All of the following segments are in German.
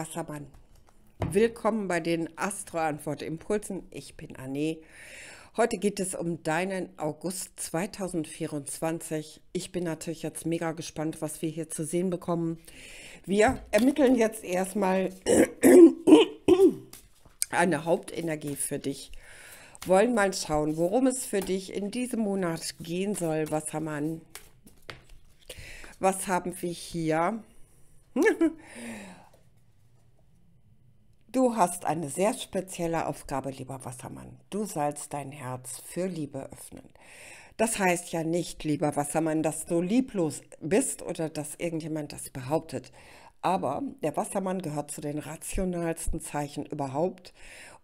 Wassermann. Willkommen bei den Astro-Antwort-Impulsen. Ich bin Anne. Heute geht es um deinen August 2024. Ich bin natürlich jetzt mega gespannt, was wir hier zu sehen bekommen. Wir ermitteln jetzt erstmal eine Hauptenergie für dich. Wollen mal schauen, worum es für dich in diesem Monat gehen soll, Wassermann. Was haben wir hier? Du hast eine sehr spezielle Aufgabe, lieber Wassermann. Du sollst dein Herz für Liebe öffnen. Das heißt ja nicht, lieber Wassermann, dass du lieblos bist oder dass irgendjemand das behauptet. Aber der Wassermann gehört zu den rationalsten Zeichen überhaupt.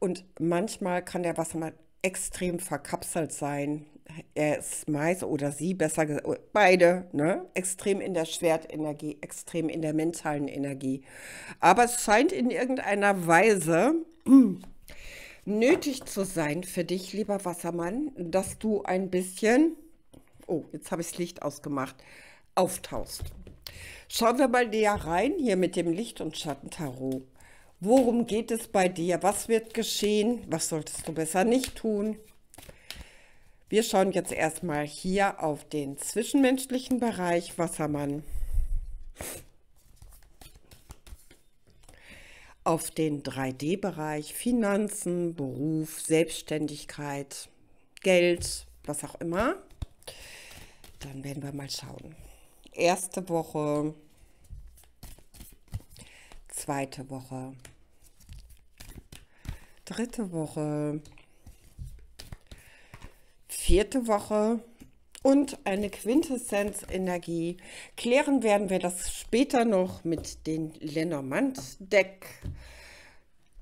Und manchmal kann der Wassermann extrem verkapselt sein er ist meist oder sie besser gesagt, oh, beide, ne? extrem in der Schwertenergie, extrem in der mentalen Energie. Aber es scheint in irgendeiner Weise nötig zu sein für dich, lieber Wassermann, dass du ein bisschen, oh, jetzt habe ich das Licht ausgemacht, auftaust. Schauen wir mal näher rein hier mit dem Licht- und Schattentarot. Worum geht es bei dir? Was wird geschehen? Was solltest du besser nicht tun? Wir schauen jetzt erstmal hier auf den zwischenmenschlichen Bereich Wassermann. Auf den 3D-Bereich Finanzen, Beruf, Selbstständigkeit, Geld, was auch immer. Dann werden wir mal schauen. Erste Woche, zweite Woche, dritte Woche, vierte Woche und eine Quintessenz-Energie. Klären werden wir das später noch mit dem Lenormand-Deck.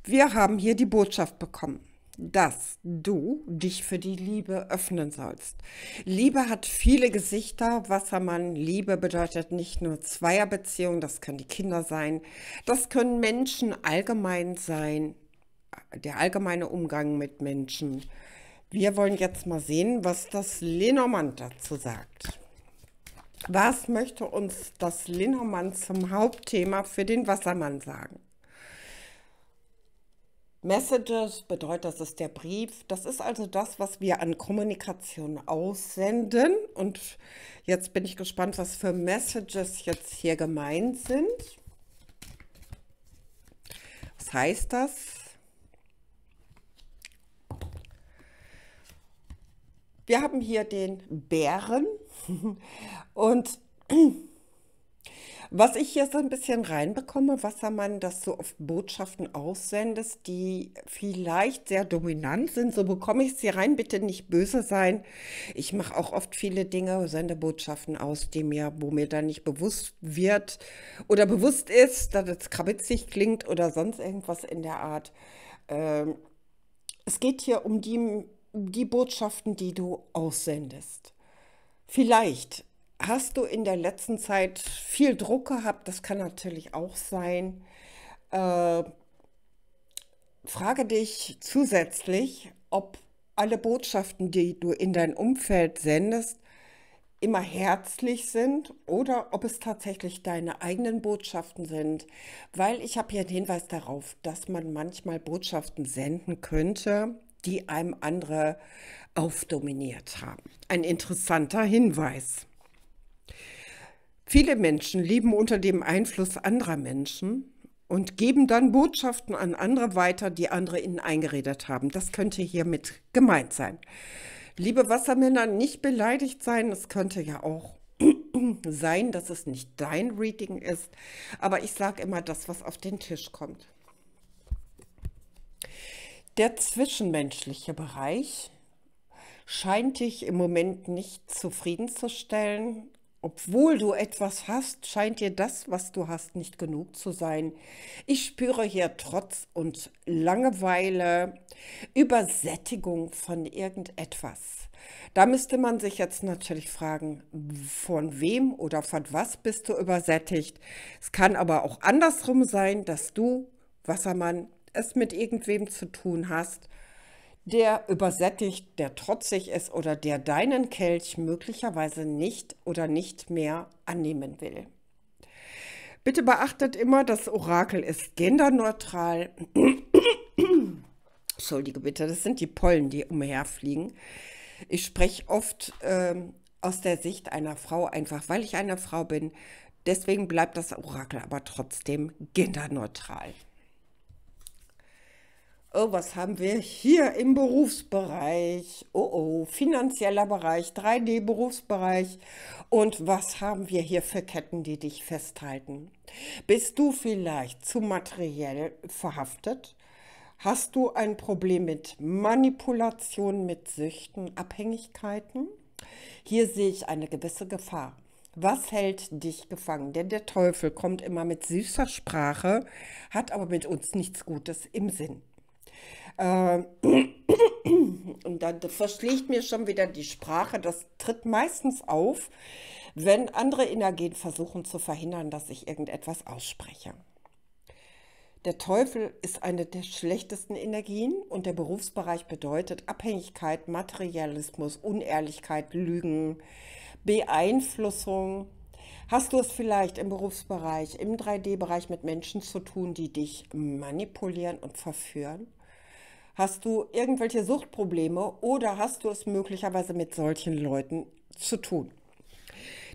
Wir haben hier die Botschaft bekommen, dass du dich für die Liebe öffnen sollst. Liebe hat viele Gesichter. Wassermann, Liebe bedeutet nicht nur Zweierbeziehungen, das können die Kinder sein, das können Menschen allgemein sein, der allgemeine Umgang mit Menschen. Wir wollen jetzt mal sehen, was das Lenormand dazu sagt. Was möchte uns das Lenormand zum Hauptthema für den Wassermann sagen? Messages bedeutet, das ist der Brief. Das ist also das, was wir an Kommunikation aussenden. Und jetzt bin ich gespannt, was für Messages jetzt hier gemeint sind. Was heißt das? Wir haben hier den Bären und was ich hier so ein bisschen reinbekomme, Wassermann, dass du oft Botschaften aussendest, die vielleicht sehr dominant sind. So bekomme ich sie rein, bitte nicht böse sein. Ich mache auch oft viele Dinge, sende Botschaften aus, die mir, wo mir dann nicht bewusst wird oder bewusst ist, dass es krabitzig klingt oder sonst irgendwas in der Art. Ähm, es geht hier um die die Botschaften, die du aussendest. Vielleicht hast du in der letzten Zeit viel Druck gehabt, das kann natürlich auch sein. Äh, frage dich zusätzlich, ob alle Botschaften, die du in dein Umfeld sendest, immer herzlich sind oder ob es tatsächlich deine eigenen Botschaften sind, weil ich habe hier einen Hinweis darauf, dass man manchmal Botschaften senden könnte, die einem andere aufdominiert haben. Ein interessanter Hinweis. Viele Menschen leben unter dem Einfluss anderer Menschen und geben dann Botschaften an andere weiter, die andere ihnen eingeredet haben. Das könnte hiermit gemeint sein. Liebe Wassermänner, nicht beleidigt sein. Es könnte ja auch sein, dass es nicht dein Reading ist. Aber ich sage immer das, was auf den Tisch kommt. Der zwischenmenschliche Bereich scheint dich im Moment nicht zufriedenzustellen. Obwohl du etwas hast, scheint dir das, was du hast, nicht genug zu sein. Ich spüre hier Trotz und Langeweile, Übersättigung von irgendetwas. Da müsste man sich jetzt natürlich fragen, von wem oder von was bist du übersättigt? Es kann aber auch andersrum sein, dass du, Wassermann, es mit irgendwem zu tun hast, der übersättigt, der trotzig ist oder der deinen Kelch möglicherweise nicht oder nicht mehr annehmen will. Bitte beachtet immer, das Orakel ist genderneutral. Entschuldige bitte, das sind die Pollen, die umherfliegen. Ich spreche oft ähm, aus der Sicht einer Frau, einfach weil ich eine Frau bin. Deswegen bleibt das Orakel aber trotzdem genderneutral. Oh, was haben wir hier im Berufsbereich? Oh, oh, finanzieller Bereich, 3D-Berufsbereich. Und was haben wir hier für Ketten, die dich festhalten? Bist du vielleicht zu materiell verhaftet? Hast du ein Problem mit Manipulation, mit Süchten, Abhängigkeiten? Hier sehe ich eine gewisse Gefahr. Was hält dich gefangen? Denn der Teufel kommt immer mit süßer Sprache, hat aber mit uns nichts Gutes im Sinn. Äh, und dann verschlägt mir schon wieder die Sprache. Das tritt meistens auf, wenn andere Energien versuchen zu verhindern, dass ich irgendetwas ausspreche. Der Teufel ist eine der schlechtesten Energien und der Berufsbereich bedeutet Abhängigkeit, Materialismus, Unehrlichkeit, Lügen, Beeinflussung. Hast du es vielleicht im Berufsbereich, im 3D-Bereich mit Menschen zu tun, die dich manipulieren und verführen? Hast du irgendwelche Suchtprobleme oder hast du es möglicherweise mit solchen Leuten zu tun?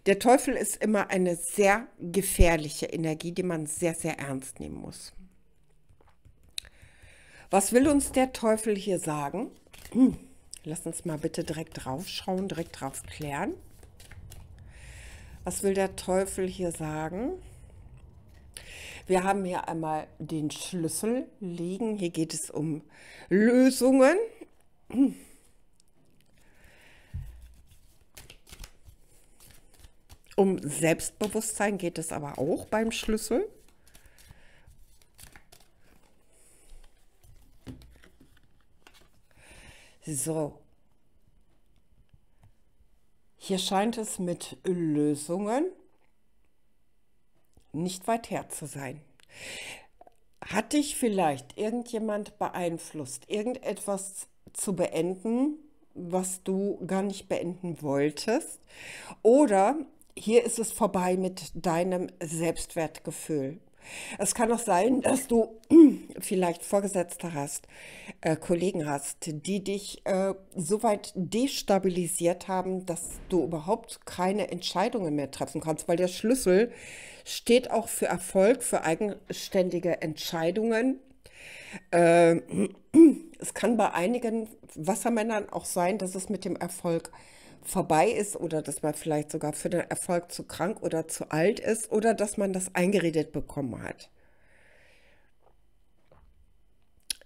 Der Teufel ist immer eine sehr gefährliche Energie, die man sehr, sehr ernst nehmen muss. Was will uns der Teufel hier sagen? Hm, lass uns mal bitte direkt drauf schauen, direkt drauf klären. Was will der Teufel hier sagen? Wir haben hier einmal den Schlüssel liegen. Hier geht es um Lösungen. Um Selbstbewusstsein geht es aber auch beim Schlüssel. So. Hier scheint es mit Lösungen nicht weit her zu sein. Hat dich vielleicht irgendjemand beeinflusst, irgendetwas zu beenden, was du gar nicht beenden wolltest? Oder hier ist es vorbei mit deinem Selbstwertgefühl. Es kann auch sein, dass du vielleicht Vorgesetzte hast, äh, Kollegen hast, die dich äh, so weit destabilisiert haben, dass du überhaupt keine Entscheidungen mehr treffen kannst, weil der Schlüssel steht auch für Erfolg, für eigenständige Entscheidungen. Äh, es kann bei einigen Wassermännern auch sein, dass es mit dem Erfolg äh, vorbei ist oder dass man vielleicht sogar für den Erfolg zu krank oder zu alt ist oder dass man das eingeredet bekommen hat.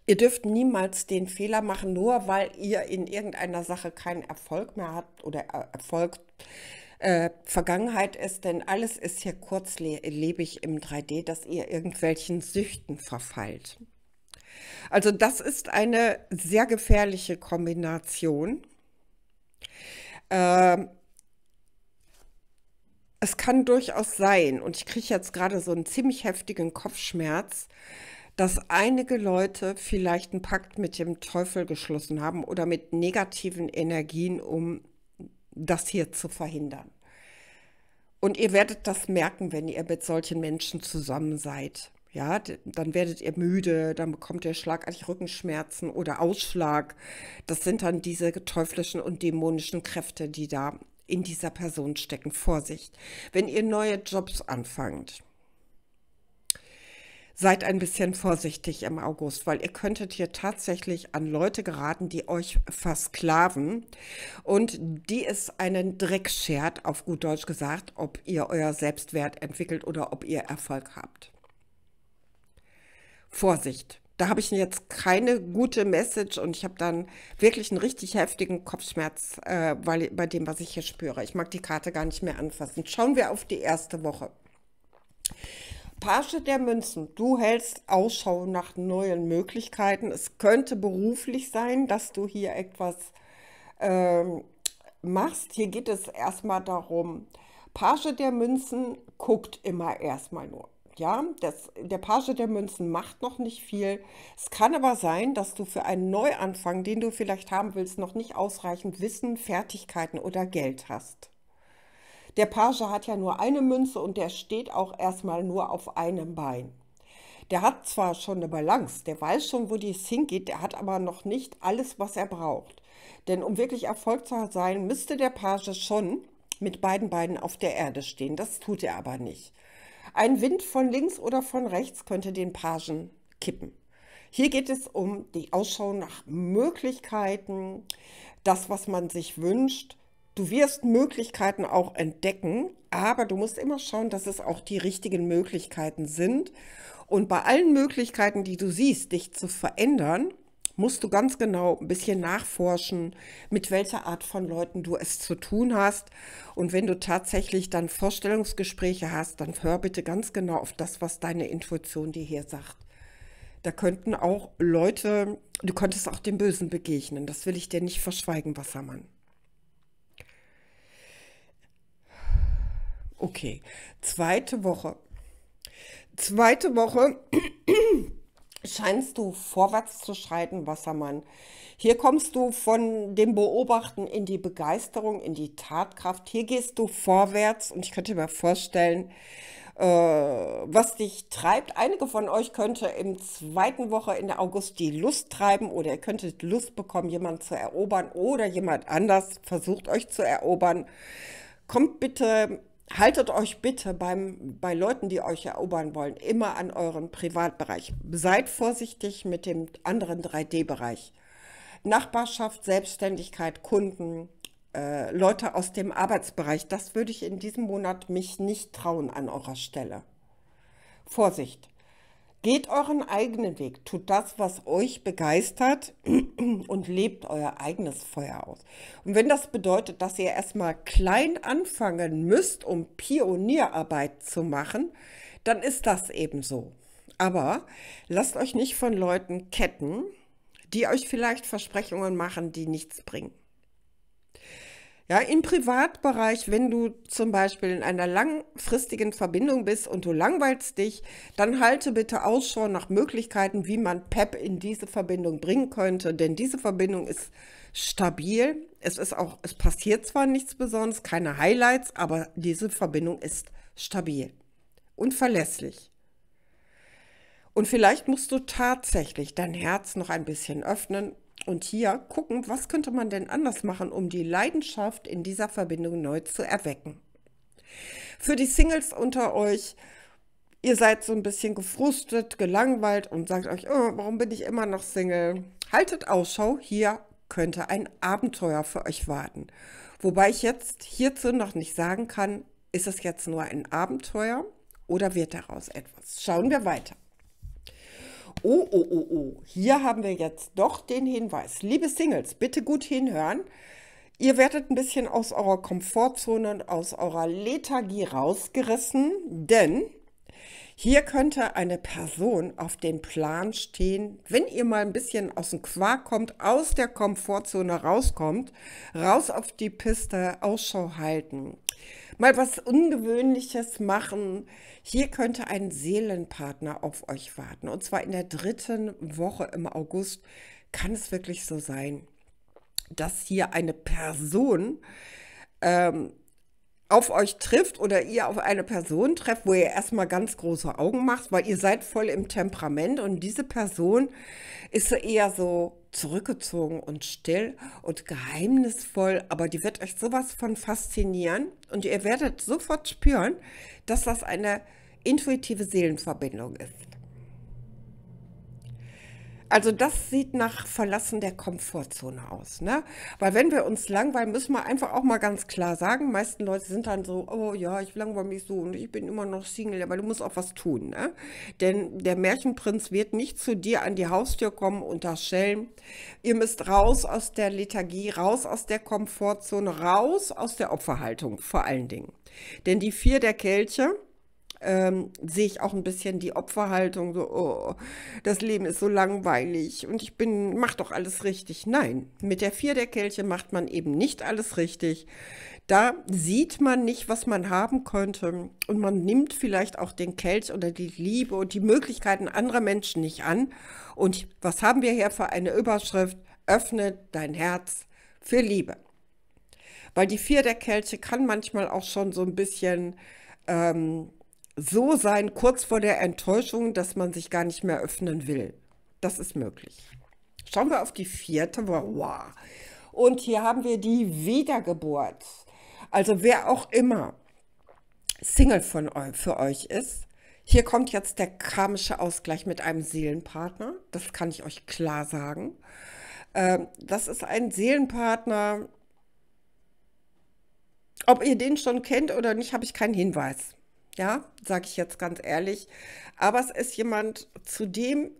Ihr dürft niemals den Fehler machen, nur weil ihr in irgendeiner Sache keinen Erfolg mehr habt oder Erfolg äh, Vergangenheit ist, denn alles ist hier kurzlebig im 3D, dass ihr irgendwelchen Süchten verfallt. Also das ist eine sehr gefährliche Kombination. Ähm, es kann durchaus sein, und ich kriege jetzt gerade so einen ziemlich heftigen Kopfschmerz, dass einige Leute vielleicht einen Pakt mit dem Teufel geschlossen haben oder mit negativen Energien, um das hier zu verhindern. Und ihr werdet das merken, wenn ihr mit solchen Menschen zusammen seid. Ja, dann werdet ihr müde, dann bekommt ihr schlagartig Rückenschmerzen oder Ausschlag. Das sind dann diese teuflischen und dämonischen Kräfte, die da in dieser Person stecken. Vorsicht, wenn ihr neue Jobs anfangt. Seid ein bisschen vorsichtig im August, weil ihr könntet hier tatsächlich an Leute geraten, die euch versklaven und die es einen Dreck schert, auf gut Deutsch gesagt, ob ihr euer Selbstwert entwickelt oder ob ihr Erfolg habt. Vorsicht. Da habe ich jetzt keine gute Message und ich habe dann wirklich einen richtig heftigen Kopfschmerz äh, weil, bei dem, was ich hier spüre. Ich mag die Karte gar nicht mehr anfassen. Schauen wir auf die erste Woche. Page der Münzen. Du hältst Ausschau nach neuen Möglichkeiten. Es könnte beruflich sein, dass du hier etwas ähm, machst. Hier geht es erstmal darum. Page der Münzen guckt immer erstmal nur. Ja, das, der Page der Münzen macht noch nicht viel. Es kann aber sein, dass du für einen Neuanfang, den du vielleicht haben willst, noch nicht ausreichend Wissen, Fertigkeiten oder Geld hast. Der Page hat ja nur eine Münze und der steht auch erstmal nur auf einem Bein. Der hat zwar schon eine Balance, der weiß schon, wo dies hingeht, der hat aber noch nicht alles, was er braucht. Denn um wirklich Erfolg zu sein, müsste der Page schon mit beiden Beinen auf der Erde stehen. Das tut er aber nicht. Ein Wind von links oder von rechts könnte den Pagen kippen. Hier geht es um die Ausschau nach Möglichkeiten, das, was man sich wünscht. Du wirst Möglichkeiten auch entdecken, aber du musst immer schauen, dass es auch die richtigen Möglichkeiten sind. Und bei allen Möglichkeiten, die du siehst, dich zu verändern, musst du ganz genau ein bisschen nachforschen, mit welcher Art von Leuten du es zu tun hast. Und wenn du tatsächlich dann Vorstellungsgespräche hast, dann hör bitte ganz genau auf das, was deine Intuition dir hier sagt. Da könnten auch Leute, du könntest auch dem Bösen begegnen. Das will ich dir nicht verschweigen, Wassermann. Okay, zweite Woche. Zweite Woche scheinst du vorwärts zu schreiten, Wassermann. Hier kommst du von dem Beobachten in die Begeisterung, in die Tatkraft. Hier gehst du vorwärts und ich könnte mir vorstellen, äh, was dich treibt. Einige von euch könnte im zweiten Woche in der August die Lust treiben oder ihr könntet Lust bekommen, jemanden zu erobern oder jemand anders versucht euch zu erobern. Kommt bitte haltet euch bitte beim, bei Leuten, die euch erobern wollen, immer an euren Privatbereich. Seid vorsichtig mit dem anderen 3D-Bereich. Nachbarschaft, Selbstständigkeit, Kunden, äh, Leute aus dem Arbeitsbereich, das würde ich in diesem Monat mich nicht trauen an eurer Stelle. Vorsicht. Geht euren eigenen Weg, tut das, was euch begeistert und lebt euer eigenes Feuer aus. Und wenn das bedeutet, dass ihr erstmal klein anfangen müsst, um Pionierarbeit zu machen, dann ist das eben so. Aber lasst euch nicht von Leuten ketten, die euch vielleicht Versprechungen machen, die nichts bringen. Ja, im Privatbereich, wenn du zum Beispiel in einer langfristigen Verbindung bist und du langweilst dich, dann halte bitte Ausschau nach Möglichkeiten, wie man PEP in diese Verbindung bringen könnte, denn diese Verbindung ist stabil. Es ist auch, es passiert zwar nichts Besonderes, keine Highlights, aber diese Verbindung ist stabil und verlässlich. Und vielleicht musst du tatsächlich dein Herz noch ein bisschen öffnen und hier gucken, was könnte man denn anders machen, um die Leidenschaft in dieser Verbindung neu zu erwecken. Für die Singles unter euch, ihr seid so ein bisschen gefrustet, gelangweilt und sagt euch, oh, warum bin ich immer noch Single? Haltet Ausschau, hier könnte ein Abenteuer für euch warten. Wobei ich jetzt hierzu noch nicht sagen kann, ist es jetzt nur ein Abenteuer oder wird daraus etwas? Schauen wir weiter. Oh, oh, oh, oh, hier haben wir jetzt doch den Hinweis. Liebe Singles, bitte gut hinhören. Ihr werdet ein bisschen aus eurer Komfortzone und aus eurer Lethargie rausgerissen, denn hier könnte eine Person auf dem Plan stehen, wenn ihr mal ein bisschen aus dem Quark kommt, aus der Komfortzone rauskommt, raus auf die Piste Ausschau halten mal was Ungewöhnliches machen. Hier könnte ein Seelenpartner auf euch warten. Und zwar in der dritten Woche im August kann es wirklich so sein, dass hier eine Person ähm, auf euch trifft oder ihr auf eine Person trefft, wo ihr erstmal ganz große Augen macht, weil ihr seid voll im Temperament und diese Person ist eher so zurückgezogen und still und geheimnisvoll, aber die wird euch sowas von faszinieren und ihr werdet sofort spüren, dass das eine intuitive Seelenverbindung ist. Also das sieht nach Verlassen der Komfortzone aus. Ne? Weil wenn wir uns langweilen, müssen wir einfach auch mal ganz klar sagen, meisten Leute sind dann so, oh ja, ich langweile mich so und ich bin immer noch Single, aber du musst auch was tun. Ne? Denn der Märchenprinz wird nicht zu dir an die Haustür kommen, und das schellen. Ihr müsst raus aus der Lethargie, raus aus der Komfortzone, raus aus der Opferhaltung vor allen Dingen. Denn die vier der Kelche, ähm, sehe ich auch ein bisschen die Opferhaltung, so, oh, das Leben ist so langweilig und ich bin, mach doch alles richtig. Nein, mit der Vier der Kelche macht man eben nicht alles richtig. Da sieht man nicht, was man haben könnte und man nimmt vielleicht auch den Kelch oder die Liebe und die Möglichkeiten anderer Menschen nicht an. Und was haben wir hier für eine Überschrift? Öffne dein Herz für Liebe. Weil die Vier der Kelche kann manchmal auch schon so ein bisschen ähm, so sein, kurz vor der Enttäuschung, dass man sich gar nicht mehr öffnen will. Das ist möglich. Schauen wir auf die vierte. Wow. Und hier haben wir die Wiedergeburt. Also wer auch immer Single von eu für euch ist, hier kommt jetzt der karmische Ausgleich mit einem Seelenpartner. Das kann ich euch klar sagen. Ähm, das ist ein Seelenpartner. Ob ihr den schon kennt oder nicht, habe ich keinen Hinweis. Ja, sage ich jetzt ganz ehrlich. Aber es ist jemand, zu dem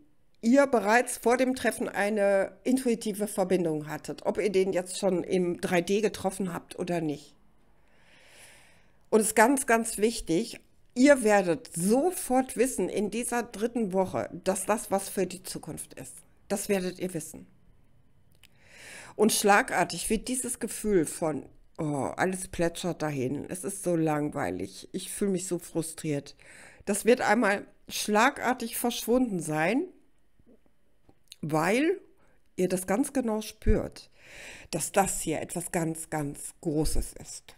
ihr bereits vor dem Treffen eine intuitive Verbindung hattet, ob ihr den jetzt schon im 3D getroffen habt oder nicht. Und es ist ganz, ganz wichtig, ihr werdet sofort wissen in dieser dritten Woche, dass das was für die Zukunft ist. Das werdet ihr wissen. Und schlagartig wird dieses Gefühl von Oh, alles plätschert dahin. Es ist so langweilig. Ich fühle mich so frustriert. Das wird einmal schlagartig verschwunden sein, weil ihr das ganz genau spürt, dass das hier etwas ganz, ganz Großes ist.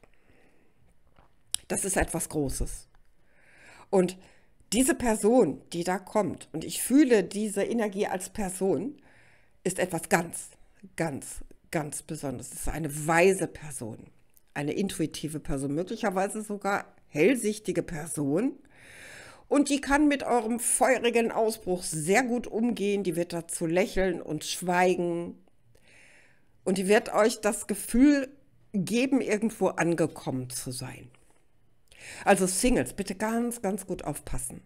Das ist etwas Großes. Und diese Person, die da kommt, und ich fühle diese Energie als Person, ist etwas ganz, ganz ganz besonders. Es ist eine weise Person, eine intuitive Person, möglicherweise sogar hellsichtige Person. Und die kann mit eurem feurigen Ausbruch sehr gut umgehen. Die wird dazu lächeln und schweigen. Und die wird euch das Gefühl geben, irgendwo angekommen zu sein. Also Singles, bitte ganz, ganz gut aufpassen.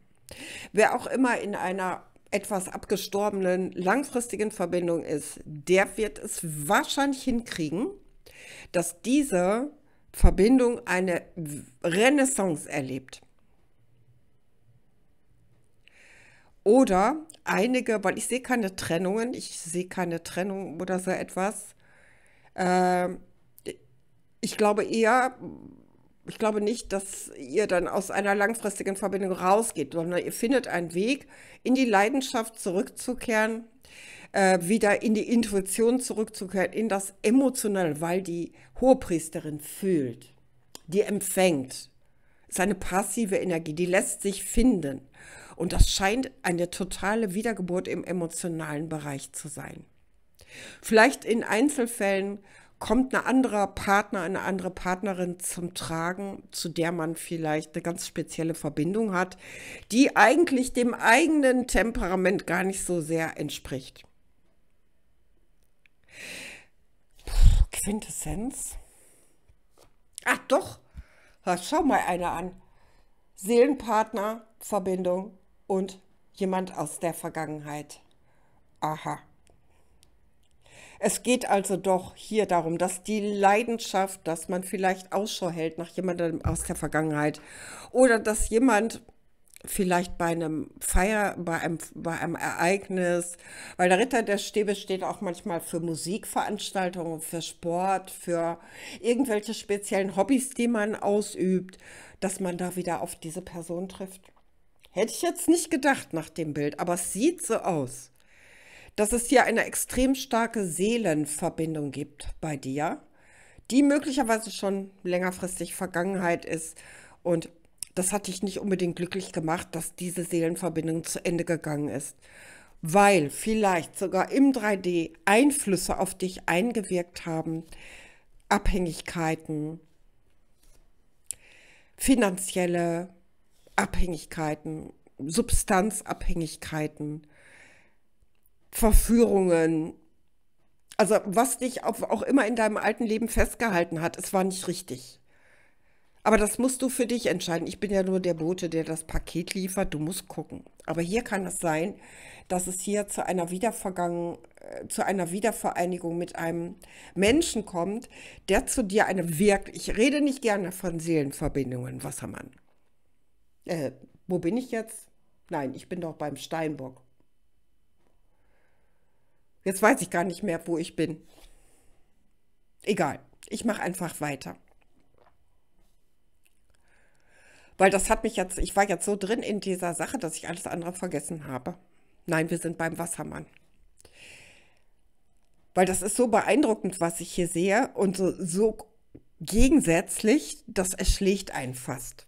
Wer auch immer in einer etwas abgestorbenen langfristigen Verbindung ist, der wird es wahrscheinlich hinkriegen, dass diese Verbindung eine Renaissance erlebt. Oder einige, weil ich sehe keine Trennungen, ich sehe keine Trennung oder so etwas. Äh, ich glaube eher, ich glaube nicht, dass ihr dann aus einer langfristigen Verbindung rausgeht, sondern ihr findet einen Weg, in die Leidenschaft zurückzukehren, äh, wieder in die Intuition zurückzukehren, in das Emotionale, weil die Hohepriesterin fühlt, die empfängt. Es ist eine passive Energie, die lässt sich finden. Und das scheint eine totale Wiedergeburt im emotionalen Bereich zu sein. Vielleicht in Einzelfällen kommt ein anderer Partner, eine andere Partnerin zum Tragen, zu der man vielleicht eine ganz spezielle Verbindung hat, die eigentlich dem eigenen Temperament gar nicht so sehr entspricht. Puh, Quintessenz? Ach doch, schau mal einer an. Seelenpartner, Verbindung und jemand aus der Vergangenheit. Aha. Es geht also doch hier darum, dass die Leidenschaft, dass man vielleicht Ausschau hält nach jemandem aus der Vergangenheit oder dass jemand vielleicht bei einem Feier, bei einem, bei einem Ereignis, weil der Ritter der Stäbe steht auch manchmal für Musikveranstaltungen, für Sport, für irgendwelche speziellen Hobbys, die man ausübt, dass man da wieder auf diese Person trifft. Hätte ich jetzt nicht gedacht nach dem Bild, aber es sieht so aus dass es hier eine extrem starke Seelenverbindung gibt bei dir, die möglicherweise schon längerfristig Vergangenheit ist. Und das hat dich nicht unbedingt glücklich gemacht, dass diese Seelenverbindung zu Ende gegangen ist. Weil vielleicht sogar im 3D Einflüsse auf dich eingewirkt haben, Abhängigkeiten, finanzielle Abhängigkeiten, Substanzabhängigkeiten. Verführungen, also was dich auch immer in deinem alten Leben festgehalten hat, es war nicht richtig. Aber das musst du für dich entscheiden. Ich bin ja nur der Bote, der das Paket liefert. Du musst gucken. Aber hier kann es sein, dass es hier zu einer, Wiedervergangen, äh, zu einer Wiedervereinigung mit einem Menschen kommt, der zu dir eine wirklich, ich rede nicht gerne von Seelenverbindungen, Wassermann. Äh, wo bin ich jetzt? Nein, ich bin doch beim Steinbock. Jetzt weiß ich gar nicht mehr, wo ich bin. Egal, ich mache einfach weiter. Weil das hat mich jetzt, ich war jetzt so drin in dieser Sache, dass ich alles andere vergessen habe. Nein, wir sind beim Wassermann. Weil das ist so beeindruckend, was ich hier sehe und so, so gegensätzlich, das erschlägt einen fast.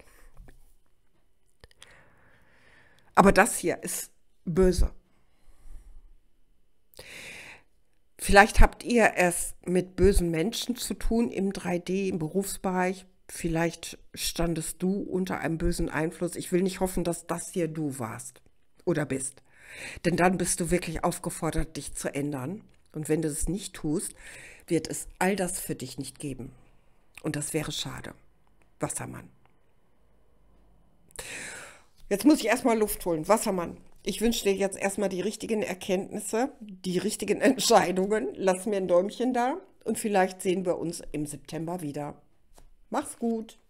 Aber das hier ist böse. Vielleicht habt ihr es mit bösen Menschen zu tun im 3D, im Berufsbereich. Vielleicht standest du unter einem bösen Einfluss. Ich will nicht hoffen, dass das hier du warst oder bist. Denn dann bist du wirklich aufgefordert, dich zu ändern. Und wenn du es nicht tust, wird es all das für dich nicht geben. Und das wäre schade. Wassermann. Jetzt muss ich erstmal Luft holen. Wassermann. Ich wünsche dir jetzt erstmal die richtigen Erkenntnisse, die richtigen Entscheidungen. Lass mir ein Däumchen da und vielleicht sehen wir uns im September wieder. Mach's gut!